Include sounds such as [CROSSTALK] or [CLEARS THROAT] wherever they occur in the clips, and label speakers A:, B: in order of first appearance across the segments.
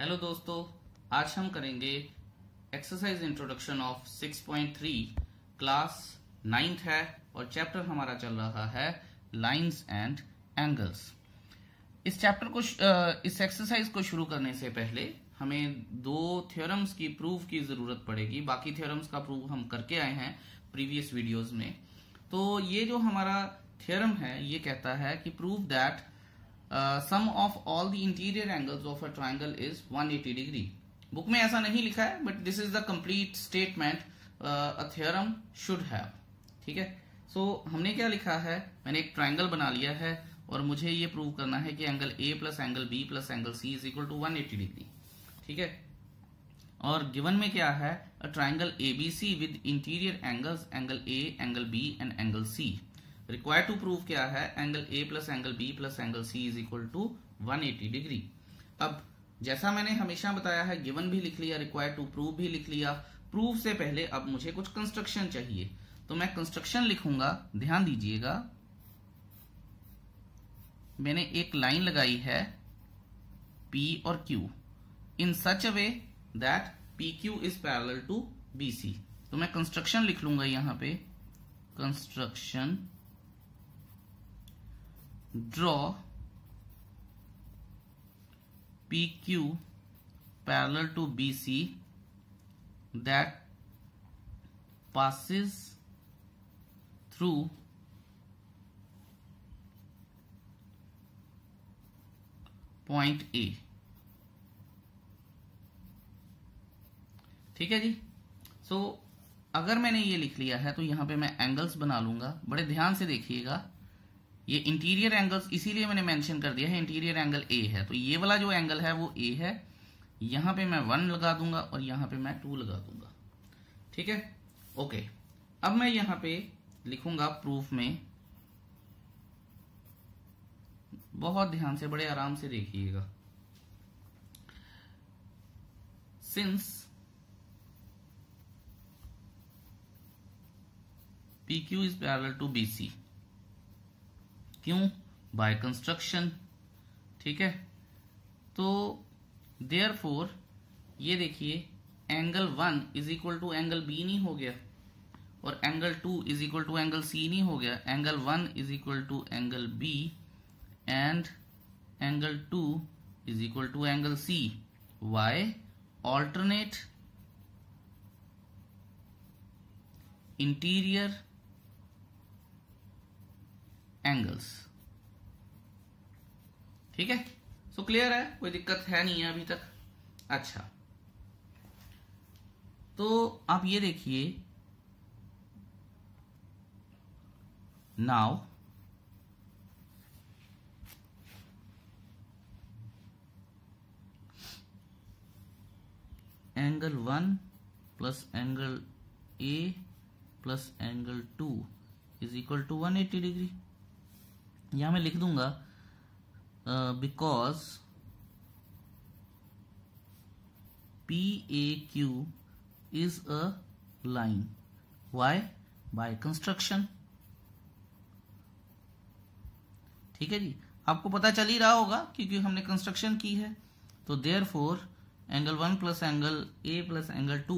A: hello दोस्तों आज हम करेंगे exercise introduction of 6.3 class ninth है और चैप्टर हमारा चल रहा है लाइंस एंड एंगल्स इस चैप्टर को इस एक्सरसाइज को शुरू करने से पहले हमें दो थ्योरम्स की प्रूफ की जरूरत पड़ेगी बाकी थ्योरम्स का प्रूफ हम करके आए हैं प्रीवियस वीडियोस में तो ये जो हमारा थ्योरम है ये कहता है कि prove that sum of all the interior angles of a triangle is 180 degree book में ऐसा नहीं लिखा है but this is the complete statement a theorem should have ठीक है सो so, हमने क्या लिखा है मैंने एक ट्राइंगल बना लिया है और मुझे ये प्रूव करना है कि angle A plus angle B plus angle C is equal to one eighty degree ठीक है और गिवन में क्या है a triangle A B C with interior angles angle A angle B and angle C require to prove क्या है angle A plus angle B plus angle C is equal to eighty degree अब जैसा मैंने हमेशा बताया है given भी लिख लिया रिक्वायर टू प्रूव भी लिख लिया प्रूफ से पहले अब मुझे कुछ कंस्ट्रक्शन चाहिए तो मैं कंस्ट्रक्शन लिखूंगा ध्यान दीजिएगा मैंने एक लाइन लगाई है P और Q in such a way that P Q is parallel to B C तो मैं कंस्ट्रक्शन लिख लूंगा यहां पे construction draw PQ parallel to BC that passes through point A ठीक है जी सो so, अगर मैंने ये लिख लिया है तो यहां पे मैं एंगल्स बना लूंगा बड़े ध्यान से देखिएगा ये इंटीरियर एंगल्स इसीलिए मैंने मेंशन कर दिया है इंटीरियर एंगल ए है तो ये वाला जो एंगल है वो ए है यहां पे मैं वन लगा दूंगा और यहां पे मैं टू लगा दूंगा ठीक है ओके अब मैं यहां पे लिखूंगा प्रूफ में बहुत ध्यान से बड़े आराम से देखिएगा since P Q is parallel to B C क्यों बाय कंस्ट्रक्शन ठीक है तो देयर फोर ये देखिए angle one is equal to angle B नहीं हो गया और angle two is equal to angle C नहीं हो गया angle one is equal to angle B and angle two is equal to angle C why alternate interior angles ठीक है so so, clear है कोई दिक्कत है नहीं है अभी तक अच्छा तो आप ये देखिए now angle one plus angle A plus angle two is equal to one eighty degree यहां मैं लिख दूंगा because P A Q is a line why by construction ठीक है जी आपको पता चल ही रहा होगा क्योंकि हमने कंस्ट्रक्शन की है तो therefore angle one plus angle A plus angle two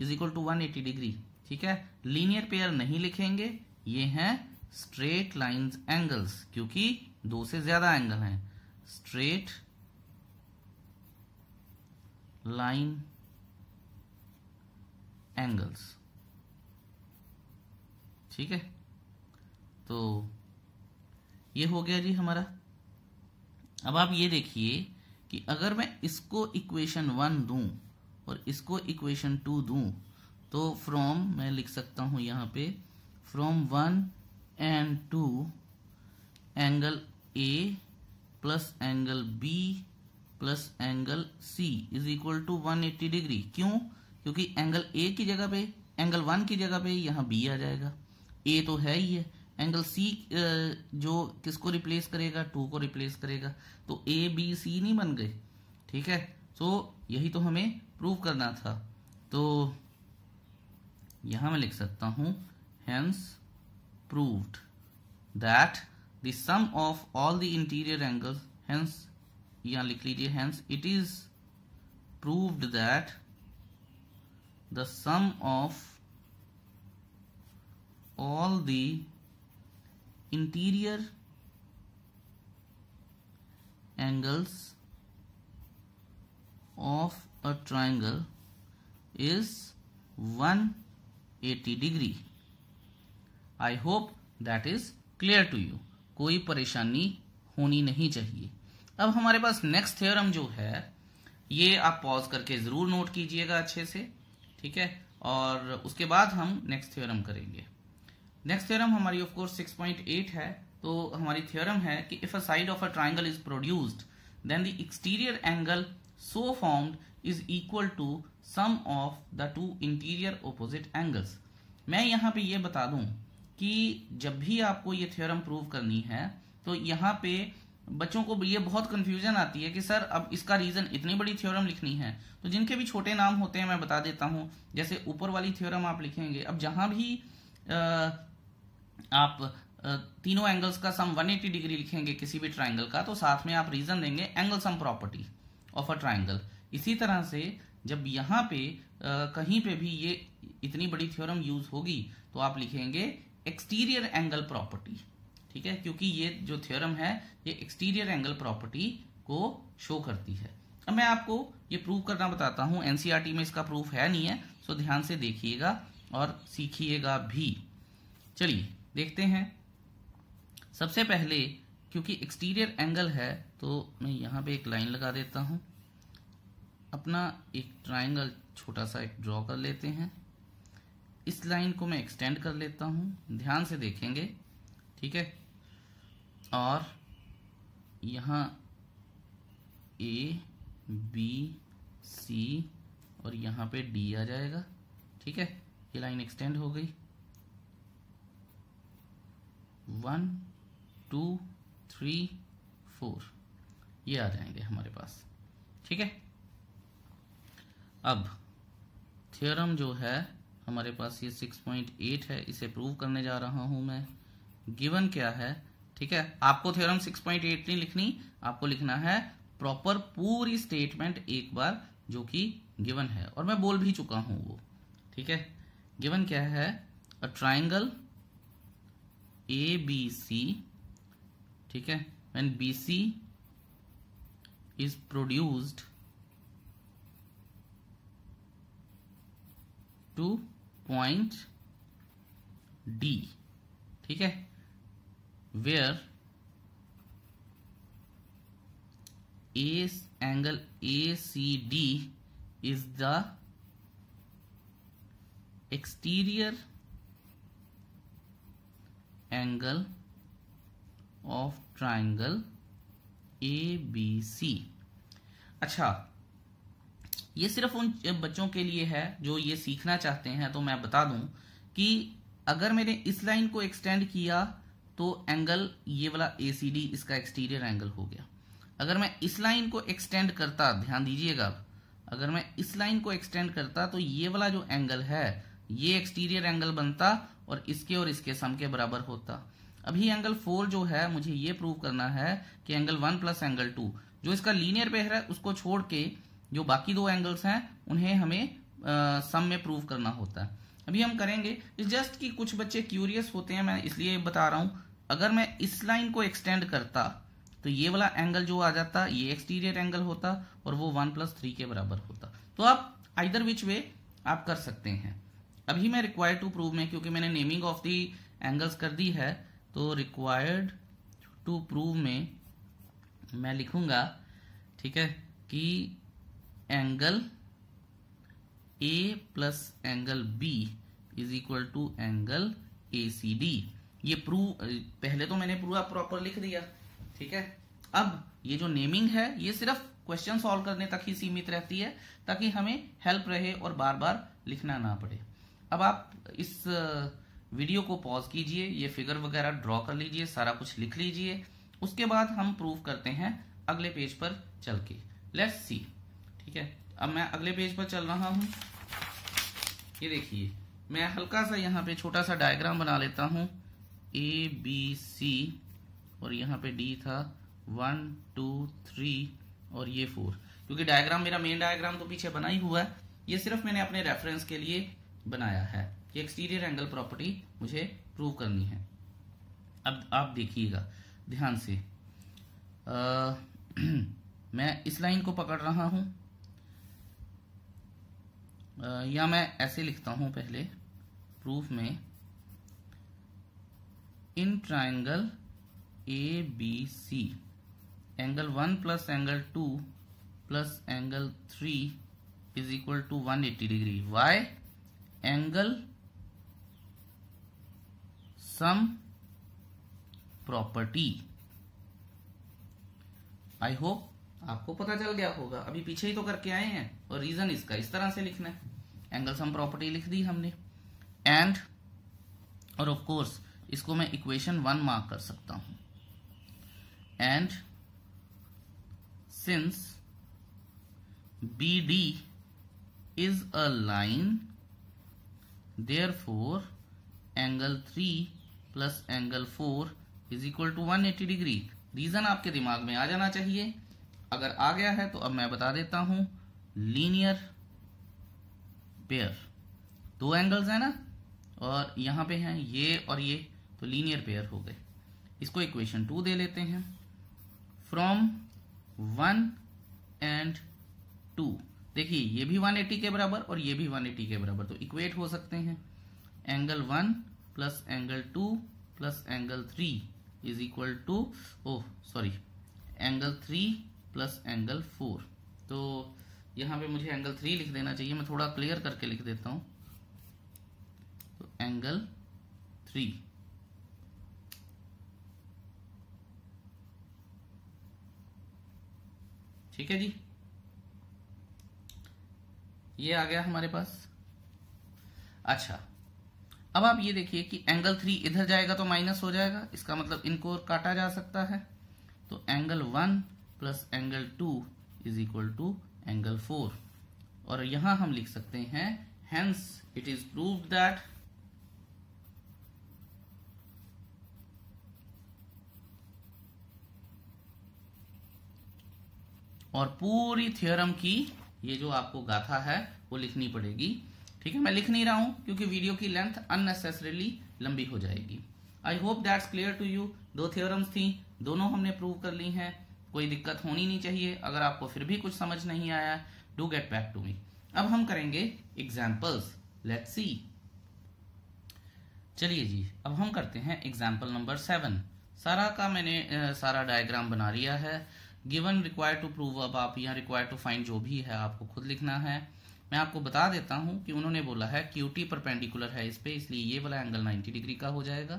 A: is equal to one eighty degree ठीक है लीनियर पेयर नहीं लिखेंगे ये हैं स्ट्रेट लाइंस एंगल्स क्योंकि दो से ज्यादा एंगल हैं स्ट्रेट लाइन एंगल्स ठीक है तो ये हो गया जी हमारा अब आप ये देखिए कि अगर मैं इसको इक्वेशन वन दू और इसको इक्वेशन टू दू तो फ्रॉम मैं लिख सकता हूं यहां पे from one and two angle A plus angle B plus angle C is equal to 180 degree क्यों क्योंकि एंगल ए की जगह पे एंगल वन की जगह पे यहाँ बी आ जाएगा ए तो है ही है एंगल सी जो किसको रिप्लेस करेगा टू को रिप्लेस करेगा तो ए बी सी नहीं बन गए ठीक है तो यही तो हमें प्रूव करना था तो यहां मैं लिख सकता हूँ hence proved that the sum of all the interior angles hence यहाँ लिख लीजिए hence it is proved that the sum of all the interior angles of a triangle is 180 degree I hope that is clear to you कोई परेशानी होनी नहीं चाहिए अब हमारे पास नेक्स्ट थ्योरम जो है ये आप पॉज करके जरूर नोट कीजिएगा अच्छे से ठीक है और उसके बाद हम नेक्स्ट थ्योरम करेंगे नेक्स्ट थ्योरम हमारी ऑफ कोर्स 6.8 है तो हमारी थ्योरम है कि if a side of a triangle is produced then the exterior angle so formed is equal to sum of the two interior opposite angles मैं यहाँ पे ये बता दूं कि जब भी आपको ये थ्योरम प्रूव करनी है तो यहाँ पे बच्चों को ये बहुत कंफ्यूजन आती है कि सर अब इसका रीजन इतनी बड़ी थ्योरम लिखनी है तो जिनके भी छोटे नाम होते हैं मैं बता देता हूँ जैसे ऊपर वाली थ्योरम आप लिखेंगे अब जहां भी आप तीनों एंगल्स का सम 180 डिग्री लिखेंगे किसी भी ट्राइंगल का तो साथ में आप रीजन देंगे angle sum property of a triangle इसी तरह से जब यहाँ पे कहीं पे भी ये इतनी बड़ी थ्योरम यूज होगी तो आप लिखेंगे एक्सटीरियर एंगल प्रॉपर्टी ठीक है क्योंकि ये जो थ्योरम है ये एक्सटीरियर एंगल प्रॉपर्टी को शो करती है अब मैं आपको ये प्रूव करना बताता हूँ एनसीईआरटी e में इसका प्रूफ है नहीं है सो ध्यान से देखिएगा और सीखिएगा भी चलिए देखते हैं सबसे पहले क्योंकि एक्सटीरियर एंगल है तो मैं यहाँ पे एक लाइन लगा देता हूँ अपना एक ट्राइंगल छोटा सा एक ड्रॉ कर लेते हैं इस लाइन को मैं एक्सटेंड कर लेता हूं ध्यान से देखेंगे ठीक है और यहाँ ए बी सी और यहाँ पे डी आ जाएगा ठीक है ये लाइन एक्सटेंड हो गई वन टू थ्री फोर ये आ जाएंगे हमारे पास ठीक है अब थ्योरम जो है हमारे पास ये 6.8 है इसे प्रूव करने जा रहा हूं मैं गिवन क्या है ठीक है आपको थ्योरम 6.8 नहीं लिखनी आपको लिखना है प्रॉपर पूरी स्टेटमेंट एक बार जो कि गिवन है और मैं बोल भी चुका हूं वो ठीक है गिवन क्या है a triangle A B C ठीक है B C is produced to point D ठीक है where a angle A C D is the exterior angle of triangle A B C अच्छा ये सिर्फ उन बच्चों के लिए है जो ये सीखना चाहते हैं तो मैं बता दूं कि अगर मैंने इस लाइन को एक्सटेंड किया तो एंगल ये वाला ए इसका एक्सटीरियर एंगल हो गया अगर मैं इस लाइन को एक्सटेंड करता ध्यान दीजिएगा आप अगर मैं इस लाइन को एक्सटेंड करता तो ये वाला जो एंगल है ये एक्सटीरियर एंगल बनता और इसके और इसके सम के बराबर होता अभी एंगल फोर जो है मुझे ये प्रूव करना है कि angle one plus angle two जो इसका लीनियर पेयर है उसको छोड़ के जो बाकी दो एंगल्स हैं उन्हें हमें आ, सम में प्रूव करना होता है अभी हम करेंगे जस्ट कि कुछ बच्चे क्यूरियस होते हैं मैं इसलिए बता रहा हूं अगर मैं इस लाइन को एक्सटेंड करता तो ये वाला एंगल जो आ जाता ये एक्सटीरियर एंगल होता और वो वन प्लस थ्री के बराबर होता तो आप आइदर विच वे आप कर सकते हैं अभी मैं रिक्वायर्ड टू प्रूव में क्योंकि मैंने नेमिंग ऑफ दी एंगल्स कर दी है तो रिक्वायर्ड टू प्रूव में मैं लिखूंगा ठीक है कि angle A plus angle B is equal to angle A C D ये प्रूव पहले तो मैंने पूरा प्रॉपर लिख दिया ठीक है अब ये जो नेमिंग है ये सिर्फ क्वेश्चन सॉल्व करने तक ही सीमित रहती है ताकि हमें हेल्प रहे और बार बार लिखना ना पड़े अब आप इस वीडियो को पॉज कीजिए ये फिगर वगैरह ड्रॉ कर लीजिए सारा कुछ लिख लीजिए उसके बाद हम प्रूव करते हैं अगले पेज पर चल के लेट्स सी ठीक है अब मैं अगले पेज पर चल रहा हूँ ये देखिए मैं हल्का सा यहाँ पे छोटा सा डायग्राम बना लेता हूँ ए बी सी और यहाँ पे डी था वन टू थ्री और ये फोर क्योंकि डायग्राम मेरा मेन डायग्राम तो पीछे बना ही हुआ है ये सिर्फ मैंने अपने रेफरेंस के लिए बनाया है कि एक्सटीरियर एंगल प्रॉपर्टी मुझे प्रूव करनी है अब आप देखिएगा ध्यान से आ, [CLEARS THROAT] मैं इस लाइन को पकड़ रहा हूं या मैं ऐसे लिखता हूं पहले प्रूफ में in triangle A B C angle one plus angle two plus angle three is equal to one eighty degree why angle sum property I hope आपको पता चल गया होगा अभी पीछे ही तो करके आए हैं और रीजन इसका इस तरह से लिखना है एंगल सम प्रॉपर्टी लिख दी हमने एंड और ऑफ कोर्स इसको मैं इक्वेशन वन मार्क कर सकता हूं and since B D is a line therefore angle three plus angle four is equal to one eighty degree reason आपके दिमाग में आ जाना चाहिए अगर आ गया है तो अब मैं बता देता हूं लीनियर पेयर दो एंगल्स हैं ना और यहाँ पे हैं ये और ये तो लीनियर पेयर हो गए इसको इक्वेशन टू दे लेते हैं फ्रॉम वन एंड टू देखिए ये भी 180 के बराबर और ये भी 180 के बराबर तो इक्वेट हो सकते हैं angle one plus angle two plus angle three is equal to oh sorry angle three plus angle four तो यहाँ पे मुझे एंगल थ्री लिख देना चाहिए मैं थोड़ा क्लियर करके लिख देता हूँ तो एंगल थ्री ठीक है जी ये आ गया हमारे पास अच्छा अब आप ये देखिए कि एंगल थ्री इधर जाएगा तो माइनस हो जाएगा इसका मतलब इनको काटा जा सकता है तो angle one plus angle two is equal to angle four और यहां हम लिख सकते हैं hence it is prove that और पूरी थ्योरम की ये जो आपको गाथा है वो लिखनी पड़ेगी ठीक है मैं लिख नहीं रहा हूं क्योंकि वीडियो की लेंथ अननेसेसरीली लंबी हो जाएगी I hope that's clear to you दो थियोरम्स थी दोनों हमने प्रूव कर ली हैं कोई दिक्कत होनी नहीं चाहिए अगर आपको फिर भी कुछ समझ नहीं आया do get back to me अब हम करेंगे एग्जाम्पल्स लेट सी चलिए जी अब हम करते हैं एग्जाम्पल नंबर सेवन सारा का मैंने आ, सारा डायग्राम बना लिया है गिवन रिक्वायर टू प्रूव अब आप यहाँ रिक्वायर टू फाइंड जो भी है आपको खुद लिखना है मैं आपको बता देता हूं कि उन्होंने बोला है क्यूटी परपेंडिकुलर है इस पे इसलिए ये वाला एंगल 90 डिग्री का हो जाएगा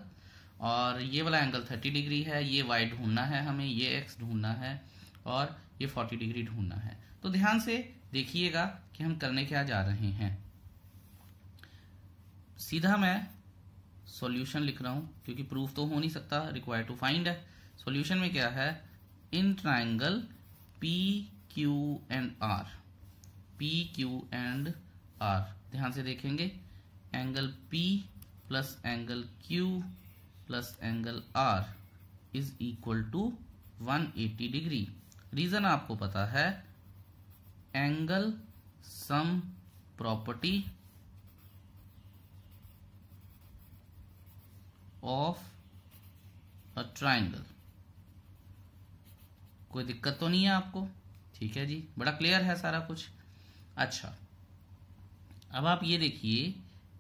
A: और ये वाला एंगल 30 डिग्री है ये वाई ढूंढना है हमें ये एक्स ढूंढना है और ये 40 डिग्री ढूंढना है तो ध्यान से देखिएगा कि हम करने क्या जा रहे हैं सीधा मैं सॉल्यूशन लिख रहा हूं क्योंकि प्रूफ तो हो नहीं सकता रिक्वायर टू फाइंड है सॉल्यूशन में क्या है in triangle P Q and R P Q and R ध्यान से देखेंगे angle P plus angle Q plus angle R is equal to 180 degree reason आपको पता है angle sum property of a triangle कोई दिक्कत तो नहीं है आपको ठीक है जी बड़ा क्लियर है सारा कुछ अच्छा अब आप ये देखिए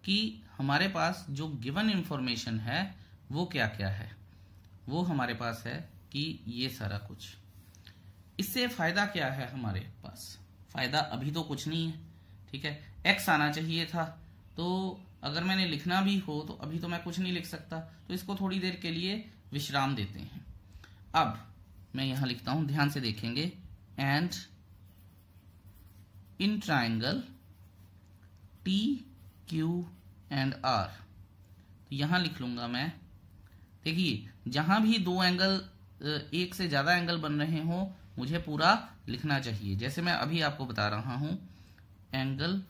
A: कि हमारे पास जो गिवन इंफॉर्मेशन है वो क्या क्या है वो हमारे पास है कि ये सारा कुछ इससे फायदा क्या है हमारे पास फायदा अभी तो कुछ नहीं है ठीक है एक्स आना चाहिए था तो अगर मैंने लिखना भी हो तो अभी तो मैं कुछ नहीं लिख सकता तो इसको थोड़ी देर के लिए विश्राम देते हैं अब मैं यहां लिखता हूं ध्यान से देखेंगे and in triangle T Q and R तो यहां लिख लूंगा मैं देखिए जहां भी दो एंगल एक से ज्यादा एंगल बन रहे हो मुझे पूरा लिखना चाहिए जैसे मैं अभी आपको बता रहा हूं एंगल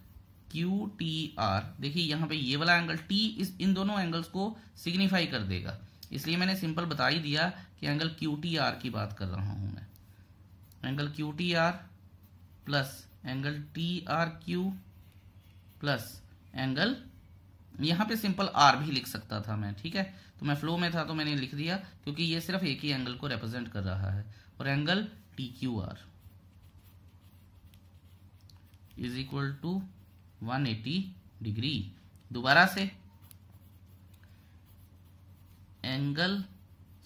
A: क्यू टी आर देखिए यहाँ पे ये वाला एंगल टी इस इन दोनों एंगल्स को सिग्निफाई कर देगा इसलिए मैंने सिंपल बता ही दिया कि एंगल क्यू टी आर की बात कर रहा हूं मैं angle Q T R plus angle T R Q plus angle यहाँ पे सिंपल आर भी लिख सकता था मैं ठीक है तो मैं फ्लो में था तो मैंने लिख दिया क्योंकि ये सिर्फ एक ही एंगल को रिप्रेजेंट कर रहा है और angle T Q R is equal to 180 degree दोबारा से angle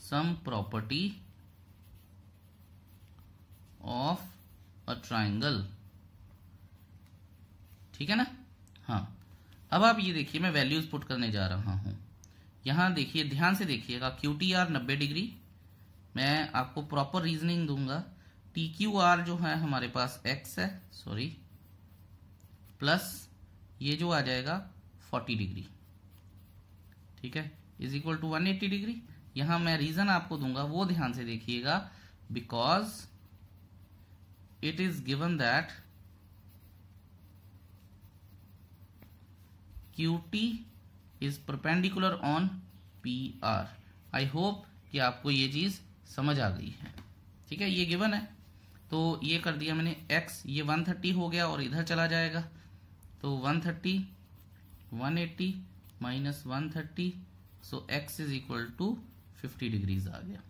A: sum property of a triangle ठीक है ना हाँ अब आप ये देखिए मैं वैल्यूज पुट करने जा रहा हूं यहां देखिए ध्यान से देखिएगा क्यू टी आर नब्बे डिग्री मैं आपको प्रॉपर रीजनिंग दूंगा टी क्यू आर जो है हमारे पास एक्स है सॉरी प्लस ये जो आ जाएगा फोर्टी डिग्री ठीक है is equal to one eighty degree यहां मैं रीजन आपको दूंगा वो ध्यान से देखिएगा because it is given that QT is perpendicular on PR I hope कि आपको ये चीज समझ आ गई है ठीक है ये गिवन है तो ये कर दिया मैंने x ये 130 हो गया और इधर चला जाएगा तो 130 180 minus one thirty so X is equal to fifty degrees आ गया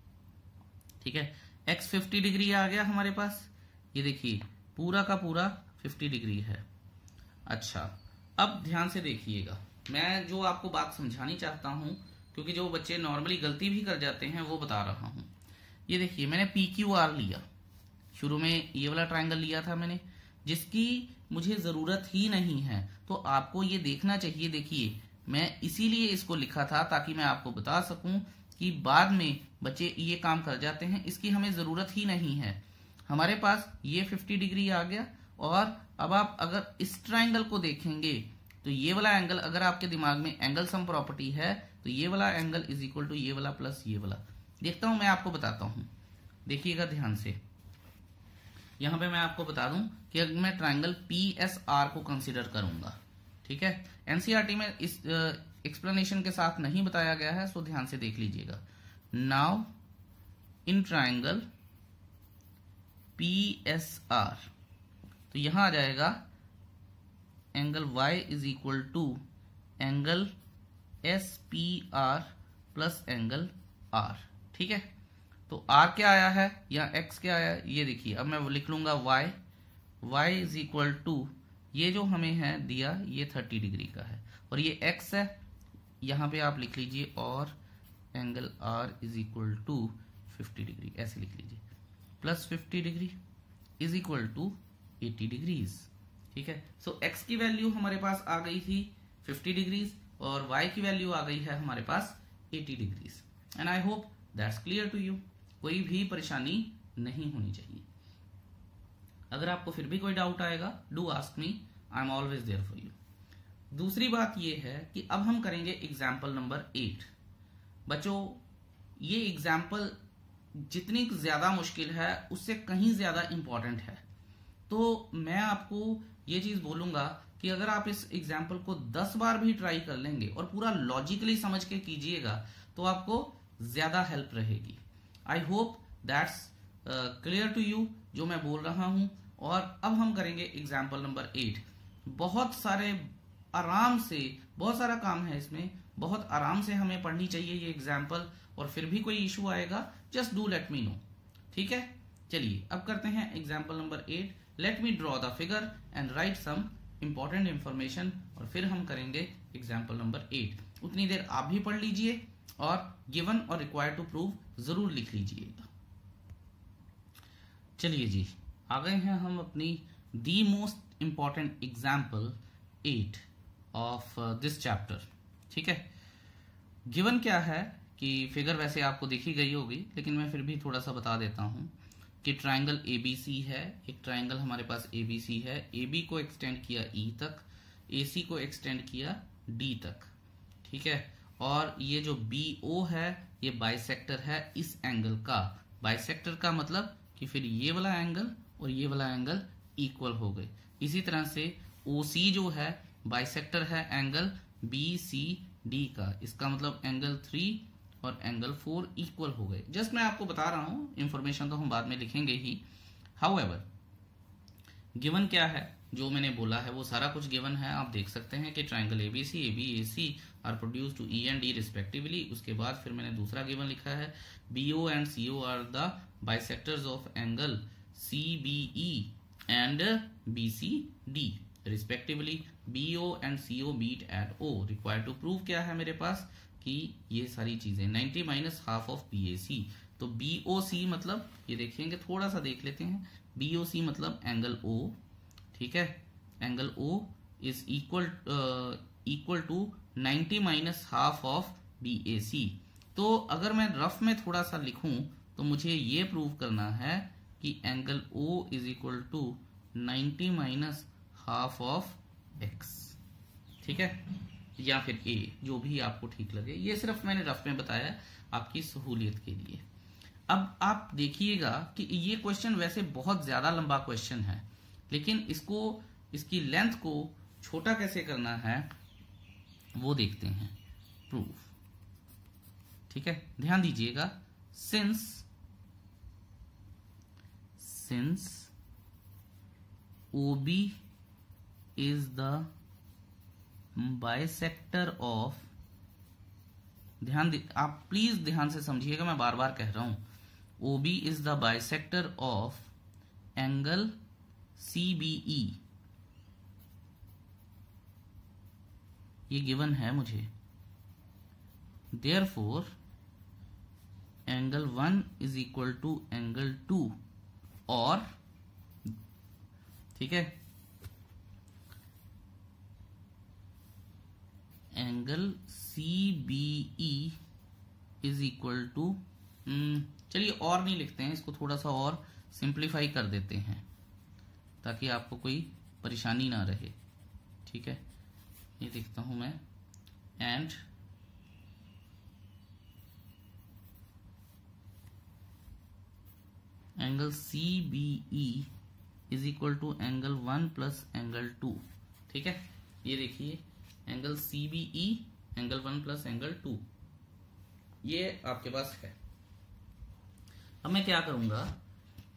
A: ठीक है एक्स फिफ्टी डिग्री आ गया हमारे पास ये देखिए पूरा का पूरा फिफ्टी डिग्री है अच्छा अब ध्यान से देखिएगा मैं जो आपको बात समझानी चाहता हूँ क्योंकि जो बच्चे नॉर्मली गलती भी कर जाते हैं वो बता रहा हूँ ये देखिए मैंने पी क्यू आर लिया शुरू में ये वाला ट्राइंगल लिया था मैंने जिसकी मुझे ज़रूरत ही नहीं है तो आपको ये देखना चाहिए देखिए मैं इसीलिए इसको लिखा था ताकि मैं आपको बता सकूं कि बाद में बच्चे ये काम कर जाते हैं इसकी हमें ज़रूरत ही नहीं है हमारे पास ये 50 डिग्री आ गया और अब आप अगर इस ट्राइंगल को देखेंगे तो ये वाला एंगल अगर आपके दिमाग में एंगल सम प्रॉपर्टी है तो ये वाला एंगल इज इक्वल टू ये वाला प्लस ये वाला देखता हूं मैं आपको बताता हूं देखिएगा ध्यान से यहां पे मैं आपको बता दूं कि अगर मैं ट्राइंगल पी एस आर को कंसिडर करूंगा ठीक है एनसीआरटी e में इस एक्सप्लेनेशन के साथ नहीं बताया गया है सो ध्यान से देख लीजिएगा now in triangle P S R तो यहां आ जाएगा angle y is equal to angle S P R plus angle r ठीक है तो r क्या आया है या x क्या आया ये देखिए अब मैं लिख लूंगा y y is equal to ये जो हमें है दिया ये 30 डिग्री का है और ये x है यहां पे आप लिख लीजिए और angle r is equal to fifty degree ऐसे लिख लीजिए plus fifty degree is equal to eighty degrees ठीक है सो so, एक्स की वैल्यू हमारे पास आ गई थी फिफ्टी डिग्रीज और वाई की वैल्यू आ गई है हमारे पास eighty degrees and I hope that's clear to you कोई भी परेशानी नहीं होनी चाहिए अगर आपको फिर भी कोई डाउट आएगा do ask me I am always there for you दूसरी बात यह है कि अब हम करेंगे एग्जाम्पल नंबर एट बच्चों ये एग्जाम्पल जितनी ज्यादा मुश्किल है उससे कहीं ज्यादा इंपॉर्टेंट है तो मैं आपको ये चीज बोलूंगा कि अगर आप इस एग्जाम्पल को दस बार भी ट्राई कर लेंगे और पूरा लॉजिकली समझ के कीजिएगा तो आपको ज्यादा हेल्प रहेगी I hope that's clear to you जो मैं बोल रहा हूं और अब हम करेंगे एग्जाम्पल नंबर एट बहुत सारे आराम से बहुत सारा काम है इसमें बहुत आराम से हमें पढ़नी चाहिए ये एग्जाम्पल और फिर भी कोई इशू आएगा just do let me know ठीक है चलिए अब करते हैं example number eight let me draw the figure and write some important information और फिर हम करेंगे एग्जाम्पल नंबर एट उतनी देर आप भी पढ़ लीजिए और गिवन और रिक्वायर्ड टू प्रूव जरूर लिख लीजिएगा चलिए जी आ गए हैं हम अपनी the most important example eight of this chapter ठीक है गिवन क्या है कि फिगर वैसे आपको देखी गई होगी लेकिन मैं फिर भी थोड़ा सा बता देता हूँ कि बी एबीसी है एक ट्राइंगल हमारे पास एबीसी है ए बी को एक्सटेंड किया ई e तक सी को एक्सटेंड किया डी तक ठीक है और ये जो बी ओ है ये बाइसेक्टर है इस एंगल का बाइसेक्टर का मतलब कि फिर ये वाला एंगल और ये वाला एंगल इक्वल हो गए इसी तरह से ओ सी जो है बाइसेक्टर है एंगल बी सी डी का इसका मतलब एंगल थ्री और एंगल फोर इक्वल हो गए जस्ट मैं आपको बता रहा हूं इंफॉर्मेशन तो हम बाद में लिखेंगे ही हाउ गिवन क्या है जो मैंने बोला है वो सारा कुछ गिवन है आप देख सकते हैं कि triangle A B C A B A C are produce to E and D respectively उसके बाद फिर मैंने दूसरा गिवन लिखा है B O and C O are the bisectors of angle C B E and B C D respectively B O and C O meet at O require to prove क्या है मेरे पास कि ये सारी चीजें 90 minus half of B A C तो B O सी मतलब ये देखेंगे थोड़ा सा देख लेते हैं बी ओ सी मतलब एंगल ओ ठीक है angle O is equal equal to 90 minus half of B A C तो अगर मैं रफ में थोड़ा सा लिखूं तो मुझे ये प्रूव करना है कि angle O is equal to ninety minus half of X ठीक है या फिर ए जो भी आपको ठीक लगे ये सिर्फ मैंने रफ में बताया आपकी सहूलियत के लिए अब आप देखिएगा कि ये क्वेश्चन वैसे बहुत ज्यादा लंबा क्वेश्चन है लेकिन इसको इसकी लेंथ को छोटा कैसे करना है वो देखते हैं प्रूफ ठीक है ध्यान दीजिएगा since since OB is the bisector of ध्यान आप प्लीज ध्यान से समझिएगा मैं बार बार कह रहा हूं OB is the bisector of angle C B E ये गिवन है मुझे therefore angle one is equal to angle two और ठीक है angle C B E is equal to चलिए और नहीं लिखते हैं इसको थोड़ा सा और सिंप्लीफाई कर देते हैं ताकि आपको कोई परेशानी ना रहे ठीक है ये लिखता हूं मैं and angle C B E is equal to angle one plus angle two ठीक है ये देखिए angle C B E angle one plus angle two ये आपके पास है अब मैं क्या करूंगा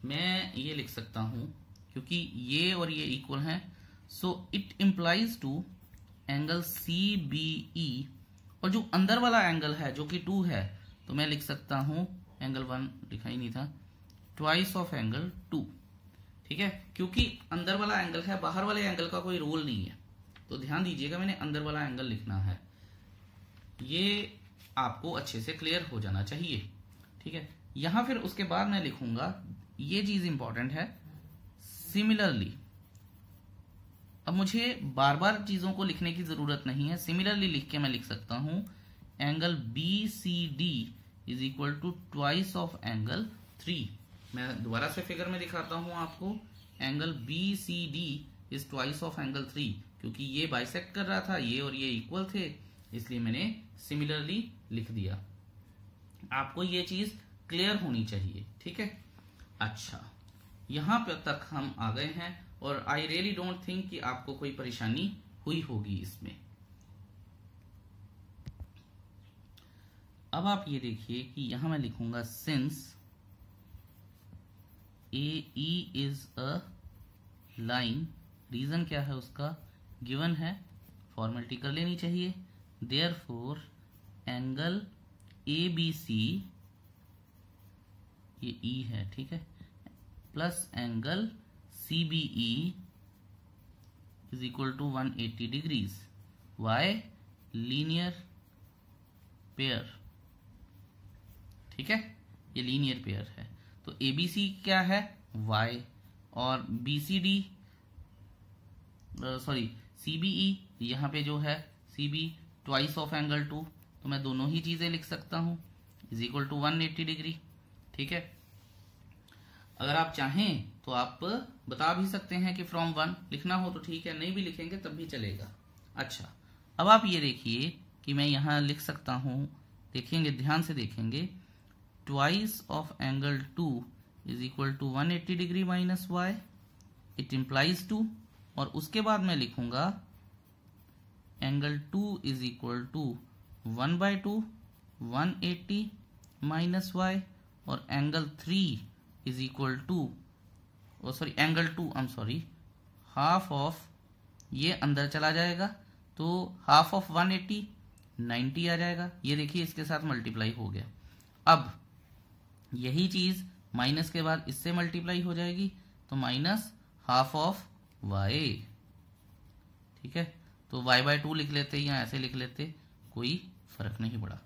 A: मैं ये लिख सकता हूं क्योंकि ये और ये इक्वल है so it implies two angle C B E और जो अंदर वाला एंगल है जो कि टू है तो मैं लिख सकता हूं एंगल वन दिखाई नहीं था ट्वाइस ऑफ एंगल टू ठीक है क्योंकि अंदर वाला एंगल है बाहर वाले एंगल का कोई रोल नहीं है तो ध्यान दीजिएगा मैंने अंदर वाला एंगल लिखना है ये आपको अच्छे से क्लियर हो जाना चाहिए ठीक है यहां फिर उसके बाद मैं लिखूंगा ये चीज इंपॉर्टेंट है सिमिलरली अब मुझे बार बार चीजों को लिखने की जरूरत नहीं है सिमिलरली लिख के मैं लिख सकता हूं angle B C D is equal to twice of angle three मैं दोबारा से फिगर में दिखाता हूं आपको angle B C D is twice of angle three क्योंकि ये बाइसेक्ट कर रहा था ये और ये इक्वल थे इसलिए मैंने सिमिलरली लिख दिया आपको ये चीज क्लियर होनी चाहिए ठीक है अच्छा यहां पर तक हम आ गए हैं और आई रियली डोंट थिंक कि आपको कोई परेशानी हुई होगी इसमें अब आप ये देखिए कि यहां मैं लिखूंगा since A is a line reason क्या है उसका गिवन है फॉर्मेलिटी कर लेनी चाहिए therefore angle A B C ये ई e है ठीक है plus angle C B E is equal to one eighty degrees why linear pair ठीक है ये लीनियर पेयर है तो ए बी सी क्या है वाई और B C D sorry CBE e, यहाँ पे जो है CB twice of angle two तो मैं दोनों ही चीजें लिख सकता हूँ is equal to one eighty degree ठीक है अगर आप चाहें तो आप बता भी सकते हैं कि फ्रॉम वन लिखना हो तो ठीक है नहीं भी लिखेंगे तब भी चलेगा अच्छा अब आप ये देखिए कि मैं यहाँ लिख सकता हूँ देखेंगे ध्यान से देखेंगे twice of angle two is equal to one eighty degree minus Y it implies two और उसके बाद मैं लिखूंगा angle two is equal to one by two one eighty minus Y और angle three is equal to sorry angle two I am sorry half of ये अंदर चला जाएगा तो half of one eighty ninety आ जाएगा ये देखिए इसके साथ मल्टीप्लाई हो गया अब यही चीज माइनस के बाद इससे मल्टीप्लाई हो जाएगी तो माइनस हाफ ऑफ वाई ठीक है तो वाई बाय टू लिख लेते या ऐसे लिख लेते कोई फर्क नहीं पड़ा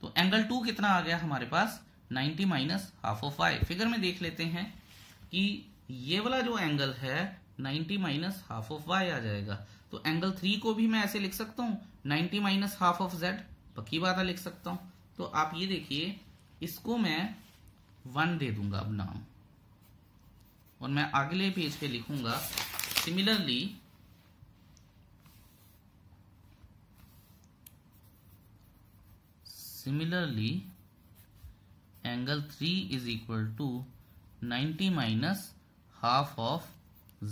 A: तो एंगल टू कितना आ गया हमारे पास 90 minus half of Y figure में देख लेते हैं कि ये वाला जो एंगल है 90 माइनस हाफ ऑफ वाई आ जाएगा तो एंगल थ्री को भी मैं ऐसे लिख सकता हूँ 90 माइनस हाफ ऑफ जेड पक्की बात लिख सकता हूं तो आप ये देखिए इसको मैं वन दे दूंगा अब नाम और मैं अगले पेज पे लिखूंगा Similarly, similarly angle 3 is equal to 90 minus half of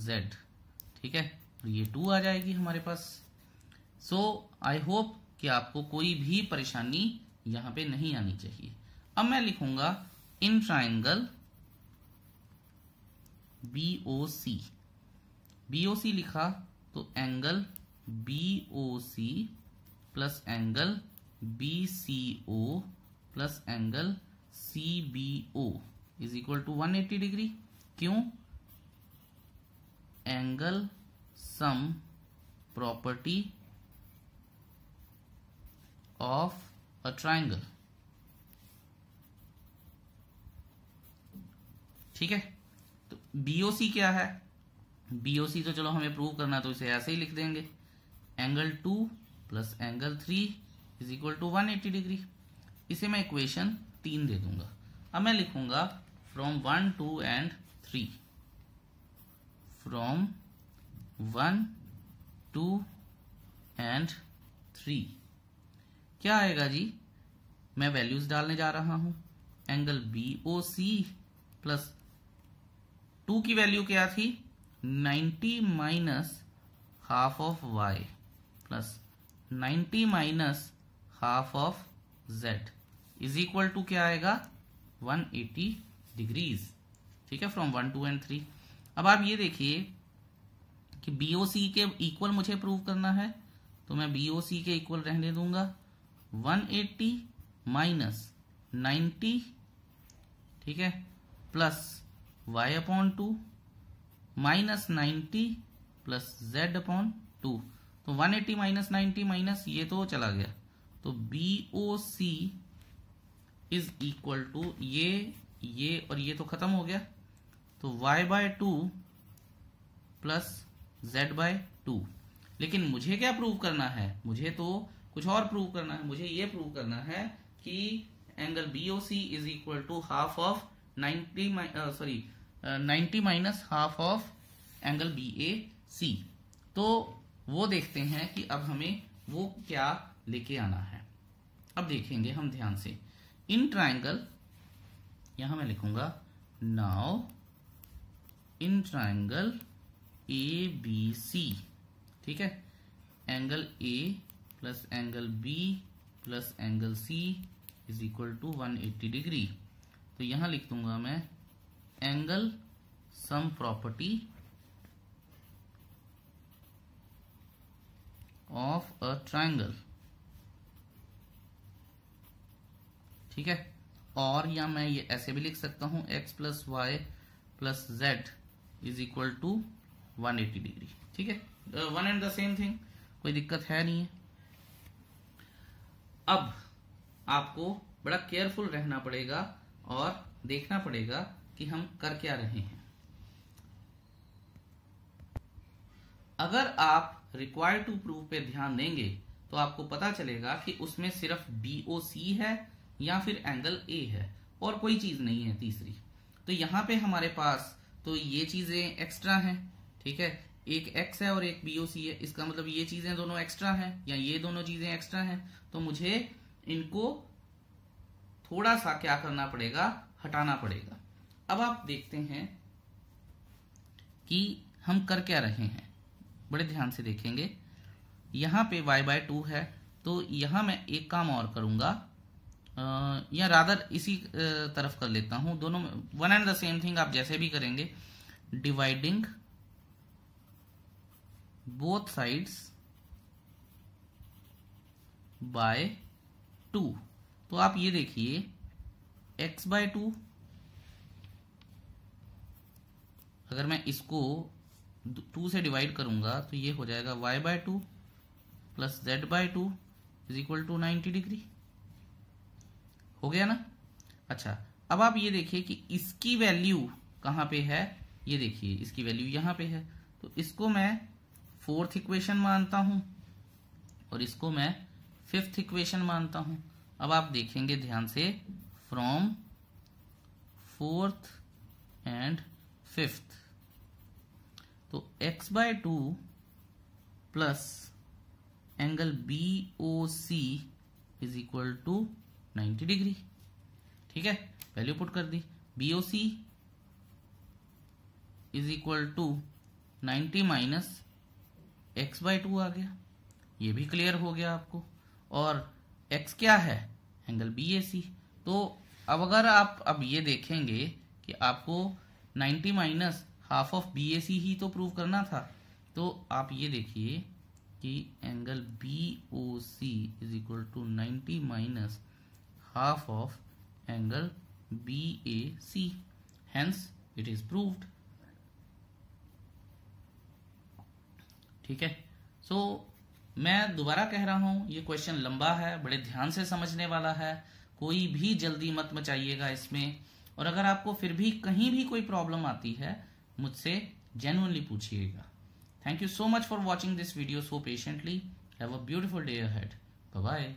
A: z ठीक है और तो ये टू आ जाएगी हमारे पास सो आई होप कि आपको कोई भी परेशानी यहां पे नहीं आनी चाहिए अब मैं लिखूंगा in triangle B O C BOC लिखा तो angle BOC plus angle BCO plus angle CBO is equal to 180 degree क्यों angle sum property of a triangle ठीक है तो बीओसी क्या है बीओसी तो चलो हमें प्रूव करना तो इसे ऐसे ही लिख देंगे angle two plus angle three is equal to one eighty degree इसे मैं इक्वेशन तीन दे दूंगा अब मैं लिखूंगा from one two and three from one two and three क्या आएगा जी मैं वैल्यूज डालने जा रहा हूं angle B O C plus two की वैल्यू क्या थी 90 minus half of y plus 90 minus half of z is equal to क्या आएगा 180 डिग्रीज ठीक है from one two and three अब आप ये देखिए कि सी के इक्वल मुझे प्रूव करना है तो मैं सी के इक्वल रहने दूंगा 180 एट्टी माइनस नाइन्टी ठीक है plus y upon two minus ninety plus Z upon two तो 180 एटी माइनस नाइन्टी माइनस ये तो चला गया तो B O C is equal to ये ये और ये तो खत्म हो गया तो y by two plus Z by two लेकिन मुझे क्या प्रूव करना है मुझे तो कुछ और प्रूव करना है मुझे ये प्रूव करना है कि angle B O C is equal to half of ninety sorry ninety minus half of angle B A C तो वो देखते हैं कि अब हमें वो क्या लेके आना है अब देखेंगे हम ध्यान से इन ट्राइंगल यहां मैं लिखूंगा now in triangle A B C ठीक है angle A plus angle B plus angle C is equal to 180 degree तो यहां लिख दूंगा मैं angle sum property of a triangle ठीक है और या मैं ये ऐसे भी लिख सकता हूं x plus Y plus Z is equal to one eighty degree ठीक है one and the same thing कोई दिक्कत है नहीं है अब आपको बड़ा केयरफुल रहना पड़ेगा और देखना पड़ेगा कि हम कर क्या रहे हैं अगर आप रिक्वायर्ड टू प्रूव पे ध्यान देंगे तो आपको पता चलेगा कि उसमें सिर्फ सी है या फिर एंगल ए है और कोई चीज नहीं है तीसरी तो यहां पे हमारे पास तो ये चीजें एक्स्ट्रा हैं ठीक है एक एक्स है और एक सी है इसका मतलब ये चीजें दोनों एक्स्ट्रा हैं या ये दोनों चीजें एक्स्ट्रा हैं तो मुझे इनको थोड़ा सा क्या करना पड़ेगा हटाना पड़ेगा अब आप देखते हैं कि हम कर क्या रहे हैं बड़े ध्यान से देखेंगे यहां पे y बाय टू है तो यहां मैं एक काम और करूंगा या रादर इसी तरफ कर लेता हूं दोनों में one and the same thing आप जैसे भी करेंगे dividing both sides by two तो आप ये देखिए x बाय टू अगर मैं इसको टू से डिवाइड करूंगा तो ये हो जाएगा Y by two plus Z by two is equal to ninety degree हो गया ना अच्छा अब आप ये देखिए कि इसकी वैल्यू कहाँ पे है ये देखिए इसकी वैल्यू यहाँ पे है तो इसको मैं फोर्थ इक्वेशन मानता हूँ और इसको मैं फिफ्थ इक्वेशन मानता हूँ अब आप देखेंगे ध्यान से फ्रॉम फोर्थ एंड फिफ्थ तो x by two plus angle B O C is equal to ninety degree ठीक है वैल्यू पुट कर दी B O C is equal to ninety minus X by two आ गया ये भी क्लियर हो गया आपको और x क्या है एंगल बी ए सी तो अब अगर आप अब ये देखेंगे कि आपको 90 minus half of B A C ही तो प्रूव करना था तो आप ये देखिए कि angle B O C is equal to ninety minus half of angle B A C hence it is proved ठीक है सो so, मैं दोबारा कह रहा हूं ये क्वेश्चन लंबा है बड़े ध्यान से समझने वाला है कोई भी जल्दी मत मचाइएगा इसमें और अगर आपको फिर भी कहीं भी कोई प्रॉब्लम आती है मुझसे जेनुअनली पूछिएगा thank you so much for watching this video so patiently have a beautiful day ahead bye